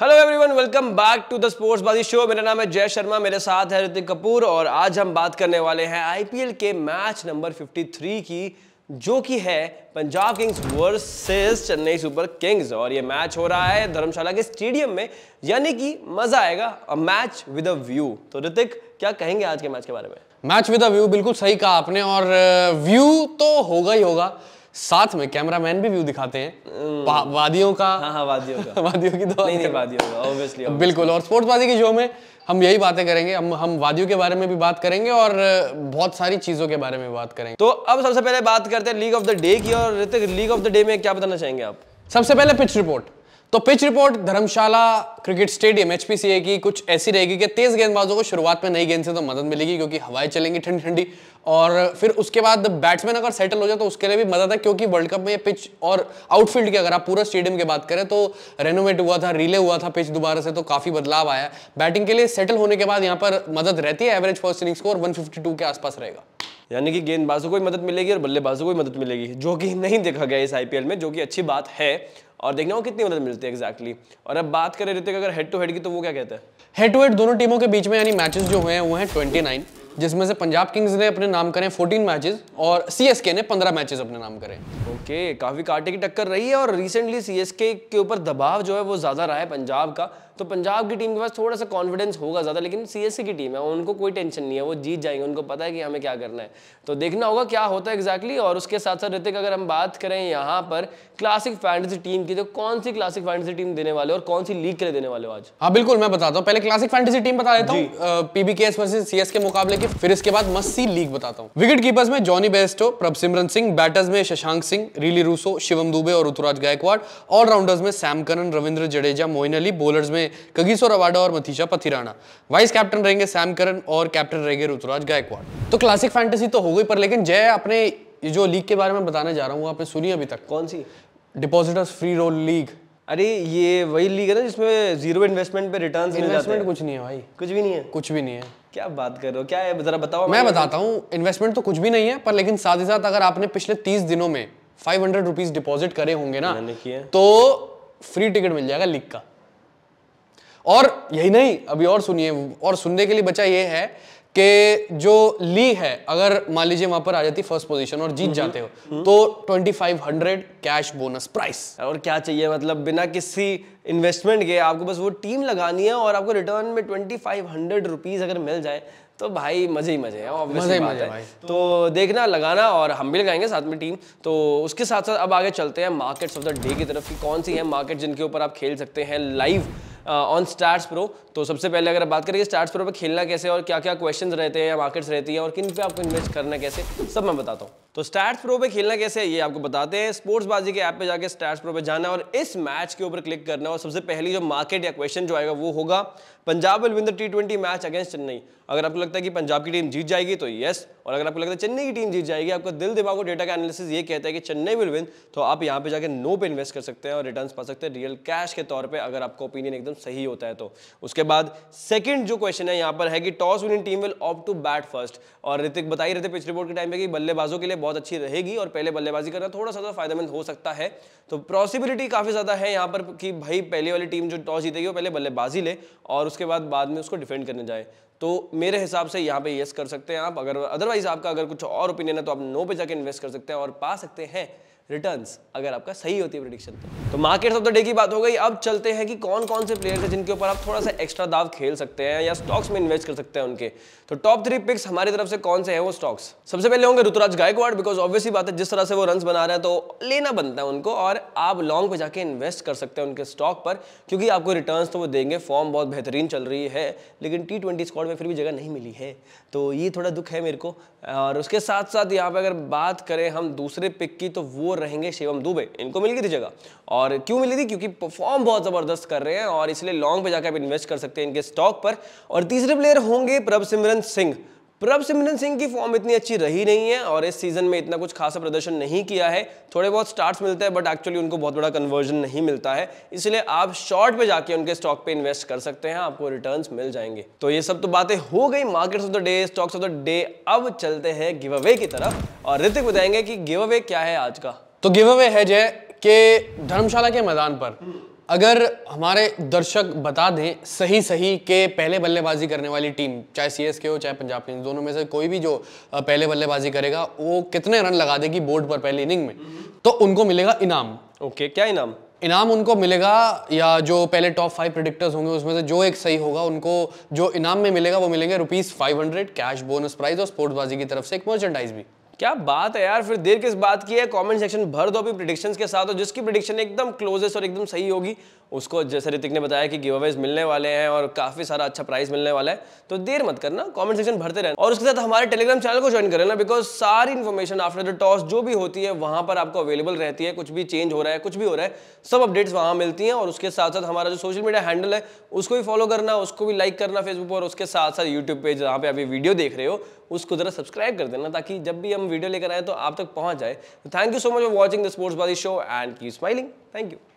Hello everyone welcome back to the sports Baazi show मेरा नाम है जय शर्मा मेरे साथ है ऋतिक कपूर और आज हम बात करने वाले हैं आईपीएल के मैच नंबर 53 की जो कि है Punjab kings versus Chennai super kings और ये मैच हो रहा है धर्मशाला के स्टेडियम में यानी कि मजा आएगा a match with a view तो ऋतिक क्या कहेंगे आज के मैच के बारे में मैच विद अ व्यू बिल्कुल सही कहा आपने और व्यू तो होगा ही होगा साथ में कैमरामैन भी व्यू दिखाते हैं hmm. वादियों का हाँ हाँ वादियों का वादियों की तो नहीं नहीं वादियों का ऑब्वियसली बिल्कुल और स्पोर्ट्स वादी के शो में हम यही बातें करेंगे हम हम वादियों के बारे में भी बात करेंगे और बहुत सारी चीज़ों के बारे में बात करेंगे तो अब सबसे पहले बात करते हैं लीग ऑफ द डे की और Hrithik league of the day में क्या बताना चाहेंगे आप सबसे पहले पिच रिपोर्ट तो pitch report Dharamshala cricket stadium HPCA की कुछ ऐसी रहेगी कि तेज गेंदबाजों को शुरुआत में नई गेंद से तो मदद मिलेगी क्योंकि हवाएं चलेंगी ठंडी ठंडी और फिर उसके बाद बैट्समैन अगर सेटल हो जाए तो उसके लिए भी मदद है क्योंकि वर्ल्ड कप में ये पिच और आउटफील्ड की अगर आप पूरा स्टेडियम की बात करें तो रेनोवेट हुआ था रिले हुआ था पिच दोबारा से तो काफी बदलाव आया बैटिंग के लिए सेटल होने के बाद यहाँ पर मदद रहती है average first inning score one के आसपास रहेगा यानी कि गेंदबाजों को भी मदद मिलेगी और बल्लेबाजों को भी मदद मिलेगी जो कि नहीं देखा गया इस आईपीएल में जो कि अच्छी बात है और देखना वो कितनी मदद मिलती है एक्जैक्टली exactly. और अब बात करें ऋतिक अगर हेड टू हेड की तो वो क्या कहता है हेड टू हेड दोनों टीमों के बीच में यानी मैचेस जो हुए हैं वो हैं नाइन जिसमें से पंजाब किंग्स ने अपने नाम करें 14 मैचेस और सीएसके ने 15 मैचेस अपने नाम करें ओके okay, काफी कांटे की टक्कर रही है और रिसेंटली एस के ऊपर दबाव जो है वो ज्यादा रहा है पंजाब का तो पंजाब की टीम के पास थोड़ा सा कॉन्फिडेंस होगा ज़्यादा लेकिन सी की टीम है उनको कोई टेंशन नहीं है वो जीत जाएंगे उनको पता है कि हमें क्या करना है तो देखना होगा क्या होता है एग्जैक्टली exactly, और उसके साथ साथ ऋतिक अगर हम बात करें यहाँ पर क्लासिक फैंटेसी टीम की तो कौन सी क्लासिक फैंटेसी टीम देने वाले और कौन सी लीग के देने वाले आज हाँ बिल्कुल मैं बताता हूँ पहले क्लासिक फैंटेसी टीम बता देता हूँ पीबी के एस के मुकाबले की फिर इसके बाद मस्सी लीग बताता हूँ विकेट कीपर्स में Jonny Bairstow Prabhsimran Singh batters में शशांक सिंह रिली रूसो शिवम दुबे और ऋतुराज गायकवाड़ ऑलराउंडर्स में Sam Curran Ravindra Jadeja Moeen Ali bowlers में कगिसोर अवाडा और मथीशा पथिराना वाइस कैप्टन रहेंगे सैम करन और कैप्टन रहेंगे ऋतुराज गायकवाड़ तो क्लासिक फैंटेसी तो हो गई पर लेकिन जय अपने जो लीग के बारे में बताने जा रहा हूँ आपने सुनी अभी तक कौन सी डिपॉजिटर्स फ्री रोल लीग अरे ये वही लीग है ना जिसमें जीरो इन्वेस्टमेंट पे रिटर्न्स मिल जाते हैं कुछ नहीं है भाई कुछ भी नहीं है कुछ भी नहीं है क्या बात कर रहे हो क्या है जरा बताओ मैं बताता हूँ इन्वेस्टमेंट तो कुछ भी नहीं है पर लेकिन साथ ही साथ अगर आपने पिछले तीस दिनों में फाइव हंड्रेड रुपीज डिपोजिट करे होंगे ना तो फ्री टिकट मिल जाएगा लीग का और यही नहीं अभी और सुनिए और सुनने के लिए बचा ये है कि जो लीग है अगर मान लीजिए वहां पर आ जाती फर्स्ट पोजीशन और जीत हम्म, जाते हो हम्म। तो 2500 कैश बोनस प्राइस और क्या चाहिए मतलब बिना किसी इन्वेस्टमेंट के आपको बस वो टीम लगानी है और आपको रिटर्न में 2500 रुपीस अगर मिल जाए तो भाई मजे ही मजे हैं मजे ही मजे है। तो देखना लगाना और हम भी लगाएंगे साथ में टीम तो उसके साथ साथ अब आगे चलते हैं मार्केट्स ऑफ द डे की तरफ की कौन सी है मार्केट जिनके ऊपर आप खेल सकते हैं लाइव ऑन स्टार्स प्रो तो सबसे पहले अगर बात करें स्टार्स प्रो पर खेलना कैसे और क्या क्या क्वेश्चन रहते हैं या मार्केट्स रहती है और किन पे आपको इन्वेस्ट करना कैसे सब मैं बताता हूँ तो स्टैट्स प्रो पे खेलना कैसे है ये आपको बताते हैं स्पोर्ट्स बाजी के ऐप पे जाके स्टैट्स प्रो पे जाना और इस मैच के ऊपर क्लिक करना और सबसे पहली जो मार्केट या क्वेश्चन जो आएगा वो होगा Punjab will win the T twenty match against Chennai अगर आपको लगता है कि पंजाब की टीम जीत जाएगी तो येस और अगर आपको लगता है चेन्नई की टीम जीत जाएगी आपका दिल दिमाग को डेटा का एनालिसिस ये कहता है कि चेन्नई विल विन तो आप यहाँ पे जाकर नो पे इन्वेस्ट कर सकते हैं और रिटर्न पा सकते हैं रियल कैश के तौर पर अगर आपका ओपिनियन एकदम सही होता है तो उसके बाद सेकेंड जो क्वेश्चन है यहाँ पर है कि toss winning team will opt to bat first और ऋतिक बताई रहते रहे थे पिछले बोर्ड के टाइम पर कि बल्लेबाजों के लिए बहुत अच्छी रहेगी और पहले बल्लेबाजी करना थोड़ा सा तो फायदेमंद हो सकता है तो पॉसिबिलिटी काफ़ी ज़्यादा है यहाँ पर कि भाई पहले वाली टीम जो टॉस जीतेगी वो पहले बल्लेबाजी ले और उसके बाद बाद में उसको डिफेंड करने जाए तो मेरे हिसाब से यहाँ पे यस कर सकते हैं आप अगर अदरवाइज आपका अगर कुछ और ओपिनियन है तो आप नो पे जाके इन्वेस्ट कर सकते हैं और पा सकते हैं रिटर्न्स अगर आपका सही होती है प्रोडिक्शन तो, तो मार्केट ऑफ द डे की बात हो गई अब चलते हैं कि कौन कौन से प्लेयर्स हैं जिनके ऊपर आप थोड़ा सा एक्स्ट्रा दाव खेल सकते हैं या स्टॉक्स में इन्वेस्ट कर सकते हैं उनके तो टॉप थ्री पिक्स हमारी तरफ से कौन से हैं वो स्टॉक्स सबसे पहले होंगे ऋतुराज गायकवाड़ बिकॉज ऑब्वियसली बात है जिस तरह से वो रन बना रहे हैं तो लेना बनता है उनको और आप लॉन्ग पे जाके इन्वेस्ट कर सकते हैं उनके स्टॉक पर क्योंकि आपको रिटर्न तो वो देंगे फॉर्म बहुत बेहतरीन चल रही है लेकिन टी ट्वेंटी स्क्वाड में फिर भी जगह नहीं मिली है तो ये थोड़ा दुख है मेरे को और उसके साथ साथ यहाँ पर अगर बात करें हम दूसरे पिक की तो वो और रहेंगे शिवम दुबे इनको मिल गई थी जगह और क्यों मिली थी क्योंकि परफॉर्म बहुत ज़बरदस्त कर रहे हैं और इसलिए लॉन्ग पे जाकर आप इन्वेस्ट कर सकते हैं इनके स्टॉक पर और तीसरे प्लेयर होंगे प्रभ सिमरन सिंह प्रभ सिमरन सिंह की फॉर्म इतनी अच्छी रही नहीं है और इस सीजन में इतना कुछ खासा प्रदर्शन नहीं किया है थोड़े बहुत स्टार्ट्स मिलते हैं बट एक्चुअली उनको बहुत बड़ा कन्वर्जन नहीं मिलता है इसलिए आप शॉर्ट पे जाके उनके स्टॉक पे इन्वेस्ट कर सकते हैं आपको रिटर्न्स मिल जाएंगे तो ये सब तो बातें हो गई market of the day stocks of the day अब चलते हैं गिव अवे की तरफ और ऋतिक बताएंगे कि गिव अवे क्या है आज का तो गिव अवे है जय के धर्मशाला के मैदान पर अगर हमारे दर्शक बता दें सही सही के पहले बल्लेबाजी करने वाली टीम चाहे सी एस के हो चाहे पंजाब किंग्स दोनों में से कोई भी जो पहले बल्लेबाजी करेगा वो कितने रन लगा देगी बोर्ड पर पहले इनिंग में तो उनको मिलेगा इनाम ओके okay, क्या इनाम इनाम उनको मिलेगा या जो पहले टॉप फाइव प्रिडिक्टर्स होंगे उसमें से जो एक सही होगा उनको जो इनाम में मिलेगा वो मिलेंगे rupees five hundred cash bonus prize और स्पोर्ट्स बाजी की तरफ से एक मर्चेंडाइज भी क्या बात है यार फिर देर किस बात की है कमेंट सेक्शन भर दो अभी प्रिडिक्शंस के साथ और जिसकी प्रिडिक्शन एकदम क्लोजेस्ट और एकदम सही होगी उसको जैसे ऋतिक ने बताया कि गिव अवेज मिलने वाले हैं और काफ़ी सारा अच्छा प्राइस मिलने वाला है तो देर मत करना कमेंट सेक्शन भरते रहना और उसके साथ हमारे टेलीग्राम चैनल को ज्वाइन कर लेना बिकॉज सारी इन्फॉर्मेशन आफ्टर द टॉस जो भी होती है वहाँ पर आपको अवेलेबल रहती है कुछ भी चेंज हो रहा है कुछ भी हो रहा है सब अपडेट्स वहाँ मिलती हैं और उसके साथ साथ हमारा जो सोशल मीडिया हैंडल है उसको भी फॉलो करना उसको भी लाइक करना फेसबुक और उसके साथ साथ यूट्यूब पेज जहाँ पे अभी वीडियो देख रहे हो उसको जरा सब्सक्राइब कर देना ताकि जब भी हम वीडियो लेकर आए तो आप तक पहुँच जाए thank you so much for watching the sports Baazi show and keep smiling thank you